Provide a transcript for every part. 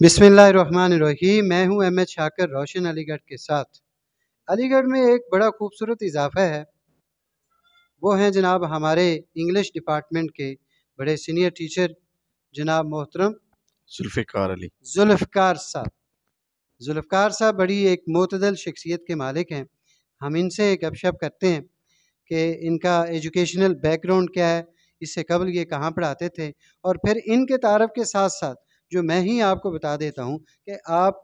बिसमीम मैं हूं एम एच शाकर रोशन अलीगढ़ के साथ अलीगढ़ में एक बड़ा खूबसूरत इजाफा है वो हैं जनाब हमारे इंग्लिश डिपार्टमेंट के बड़े सीनियर टीचर जनाब मोहतरम जुल्फिकार अली जुल्फ़िकार साहब जुल्फ़िकार साहब बड़ी एक मतदल शख्सियत के मालिक हैं हम इनसे एक अपशप करते हैं कि इनका एजुकेशनल बैकग्राउंड क्या है इससे कबल ये कहाँ पढ़ाते थे और फिर इनके तारफ़ के साथ साथ जो मैं ही आपको बता देता हूँ कि आप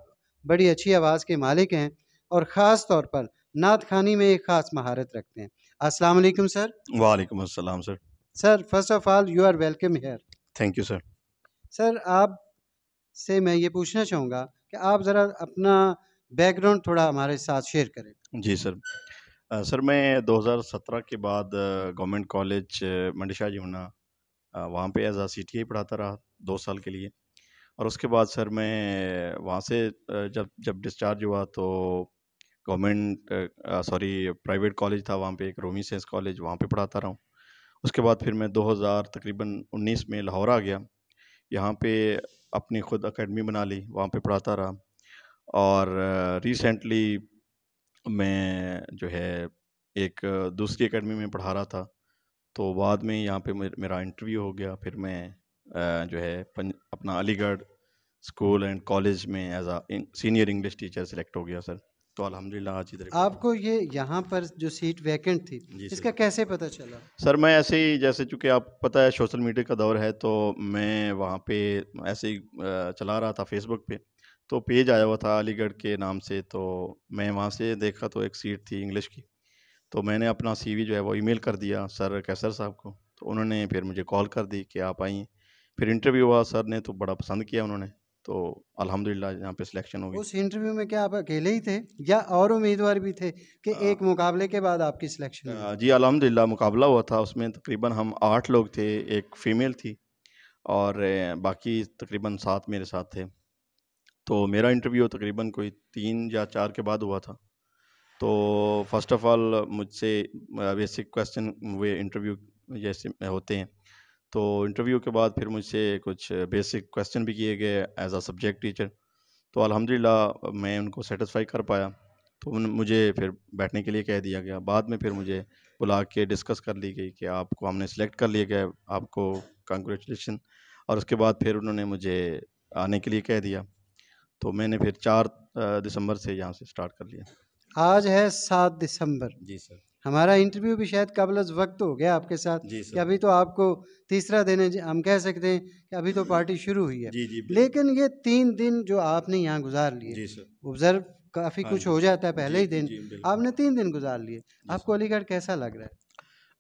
बड़ी अच्छी आवाज़ के मालिक हैं और ख़ास तौर पर नात खानी में एक ख़ास महारत रखते हैं अस्सलाम वालेकुम सर वालेकुम अस्सलाम sir sir first of all you are welcome here thank you sir sir आप से मैं ये पूछना चाहूँगा कि आप ज़रा अपना बैकग्राउंड थोड़ा हमारे साथ शेयर करें जी सर आ, सर मैं 2017 के बाद गवर्नमेंट कॉलेज जी जमुना वहाँ पर as uh C T I पढ़ाता रहा दो साल के लिए और उसके बाद सर मैं वहाँ से जब जब डिस्चार्ज हुआ तो गवर्नमेंट सॉरी प्राइवेट कॉलेज था वहाँ पे एक रोमी सेंस कॉलेज वहाँ पे पढ़ाता रहा हूँ उसके बाद फिर मैं 2000 तकरीबन 19 में लाहौर आ गया यहाँ पे अपनी खुद एकेडमी बना ली वहाँ पे पढ़ाता रहा और रिसेंटली मैं जो है एक दूसरी एकेडमी में पढ़ा रहा था तो बाद में यहाँ पे मेरा इंटरव्यू हो गया फिर मैं जो है अपना अलीगढ़ स्कूल एंड कॉलेज में as a senior English teacher select हो गया सर तो अल्हम्दुलिल्लाह आज इधर आपको ये यहाँ पर जो सीट वैकेंट थी इसका कैसे पता चला सर मैं ऐसे ही जैसे चूँकि आप पता है सोशल मीडिया का दौर है तो मैं वहाँ पे ऐसे ही चला रहा था फेसबुक पे तो पेज आया हुआ था अलीगढ़ के नाम से तो मैं वहाँ से देखा तो एक सीट थी इंग्लिश की तो मैंने अपना सी जो है वो ई कर दिया सर कैसर साहब को तो उन्होंने फिर मुझे कॉल कर दी कि आप आइए फिर इंटरव्यू हुआ सर ने तो बड़ा पसंद किया उन्होंने तो अल्हम्दुलिल्लाह यहाँ पे सिलेक्शन हो गई उस इंटरव्यू में क्या आप अकेले ही थे या और उम्मीदवार भी थे कि हाँ। एक मुकाबले के बाद आपकी सिलेक्शन हाँ जी अलहमदिल्ला मुकाबला हुआ था उसमें तकरीबन हम आठ लोग थे एक फीमेल थी और बाकी तकरीबन सात मेरे साथ थे तो मेरा इंटरव्यू तकरीबन कोई तीन या चार के बाद हुआ था तो फर्स्ट ऑफ ऑल मुझसे बेसिक क्वेश्चन हुए इंटरव्यू जैसे होते हैं तो इंटरव्यू के बाद फिर मुझसे कुछ बेसिक क्वेश्चन भी किए गए एज आ सब्जेक्ट टीचर तो अल्हम्दुलिल्लाह मैं उनको सेटिस्फाई कर पाया तो उन मुझे फिर बैठने के लिए कह दिया गया बाद में फिर मुझे बुला के डिस्कस कर ली गई कि आपको हमने सेलेक्ट कर लिया गया आपको कंग्रेचुलेसन और उसके बाद फिर उन्होंने मुझे आने के लिए कह दिया तो मैंने फिर चार दिसंबर से यहाँ से स्टार्ट कर लिया आज है सात दिसंबर जी सर हमारा इंटरव्यू भी शायद काबिल वक्त हो गया आपके साथ जी कि अभी तो आपको तीसरा दिन है हम कह सकते हैं कि अभी तो पार्टी शुरू हुई है जी जी लेकिन ये तीन दिन जो आपने यहाँ गुजार लिए ऑब्जर्व काफ़ी हाँ कुछ हो जाता है पहले ही दिन आपने तीन दिन गुजार लिए आपको अलीगढ़ कैसा लग रहा है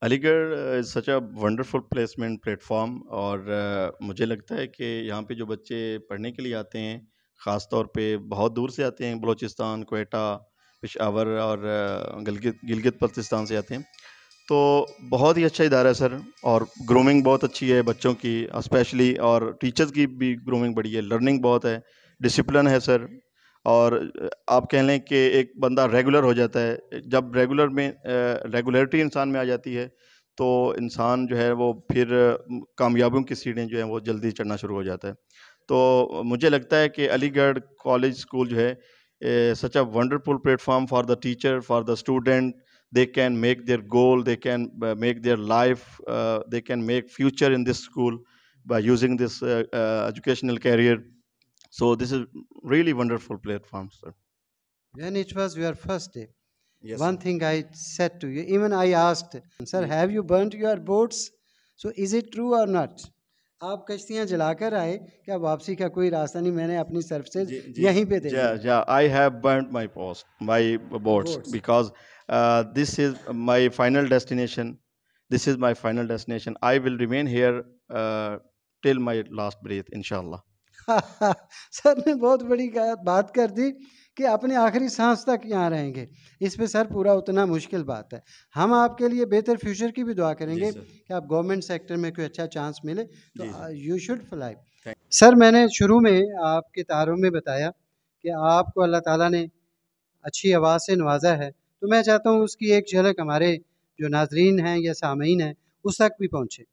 Aligarh such a wonderful placement platform और uh, मुझे लगता है कि यहाँ पे जो बच्चे पढ़ने के लिए आते हैं ख़ास तौर पे बहुत दूर से आते हैं बलूचिस्तान कोयटा पिशावर और गिलगित गिलगित बल्तिस्तान से आते हैं तो बहुत ही अच्छा इदारा है सर और ग्रूमिंग बहुत अच्छी है बच्चों की स्पेशली और टीचर्स की भी ग्रूमिंग बड़ी है लर्निंग बहुत है डिसिप्लिन है सर और आप कह लें कि एक बंदा रेगुलर हो जाता है जब रेगुलर में रेगुलरिटी इंसान में आ जाती है तो इंसान जो है वो फिर कामयाबियों की सीढ़ियाँ जो है वो जल्दी चढ़ना शुरू हो जाता है तो मुझे लगता है कि अलीगढ़ कॉलेज स्कूल जो है such a wonderful platform for the teacher, for the student. They can make their goal, they can uh, make their life, uh, they can make future in this school by using this uh, uh, educational career. So this is really wonderful platform, sir. When it was your first day, yes, one sir. thing I said to you, even I asked, sir, have you burnt your boats? So is it true or not? आप कश्तियाँ जलाकर आए क्या वापसी का कोई रास्ता नहीं मैंने अपनी से यहीं पे दे I have burn my post my boats because this is my final destination this is my final destination I will remain here till my last breath इनशा सर ने बहुत बड़ी बात कर दी कि अपने आखिरी सांस तक यहाँ रहेंगे इस पे सर पूरा उतना मुश्किल बात है हम आपके लिए बेहतर फ्यूचर की भी दुआ करेंगे कि आप गवर्नमेंट सेक्टर में कोई अच्छा चांस मिले तो यू शुड फ्लाई सर मैंने शुरू में आपके तारों में बताया कि आपको अल्लाह ताला ने अच्छी आवाज़ से नवाजा है तो मैं चाहता हूँ उसकी एक झलक हमारे जो नाजरीन हैं या सामीन हैं उस तक भी पहुँचे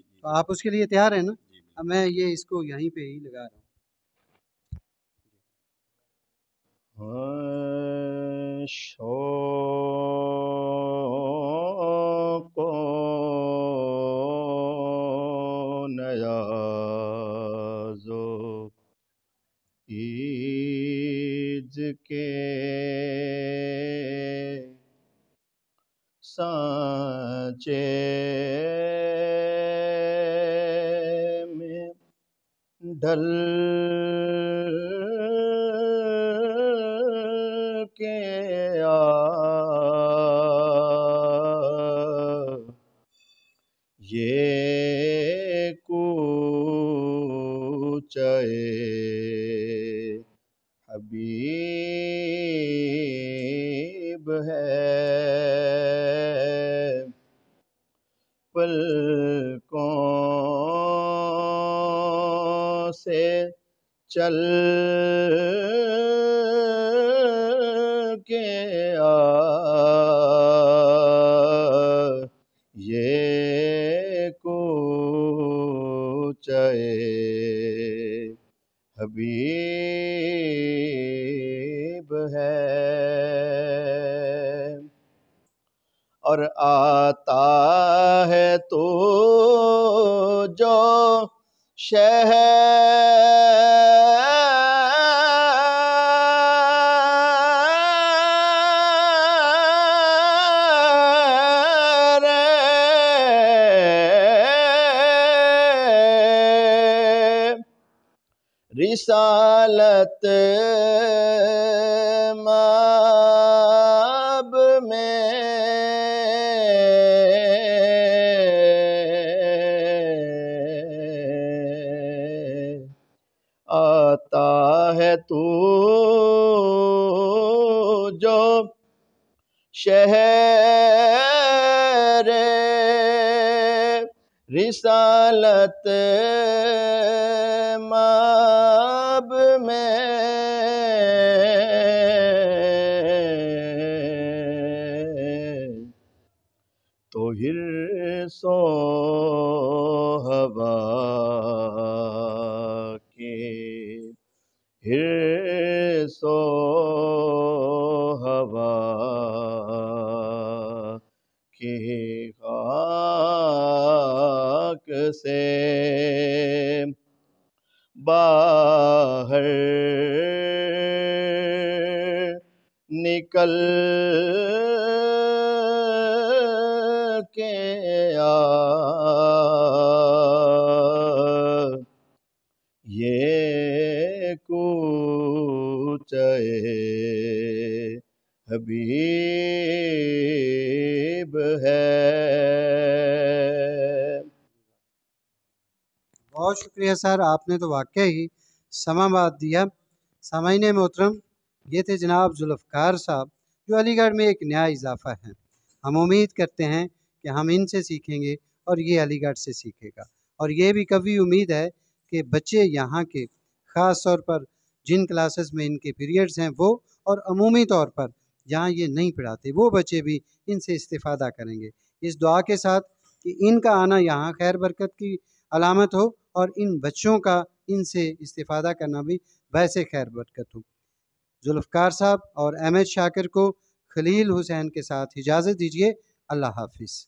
तो आप उसके लिए तैयार हैं ना मैं ये इसको यहीं पर ही लगा रहा हूँ शो को नयाजो ईज के सचे में ढल चए हबीब है पलकों से चल के आ ये को चाहे हबीब है और आता है तो जो शहर रिसालत माब में आता है तू जो शहर रिसालत मब में तो हिर सो हवा के हिर सो हवा के खाक से पल के आ ये कुछ हबीब है बहुत शुक्रिया सर आपने तो वाक्य ही समा बात दिया समझने मोहतरम ये थे जनाब जुल्फकार साहब जो अलीगढ़ में एक नया इजाफ़ा है हम उम्मीद करते हैं कि हम इनसे सीखेंगे और ये अलीगढ़ से सीखेगा और ये भी कभी उम्मीद है कि बच्चे यहाँ के ख़ास तौर पर जिन क्लासेस में इनके पीरियड्स हैं वो और अमूमी तौर पर जहाँ ये नहीं पढ़ाते वो बच्चे भी इनसे इस्ता करेंगे इस दुआ के साथ कि इनका आना यहाँ खैर बरकत की अलामत हो और इन बच्चों का इनसे इस्ता करना भी वैसे खैर बरकत हो जुल्फकार साहब और अहमद शाकिर को खलील हुसैन के साथ इजाज़त दीजिए अल्लाह हाफिज़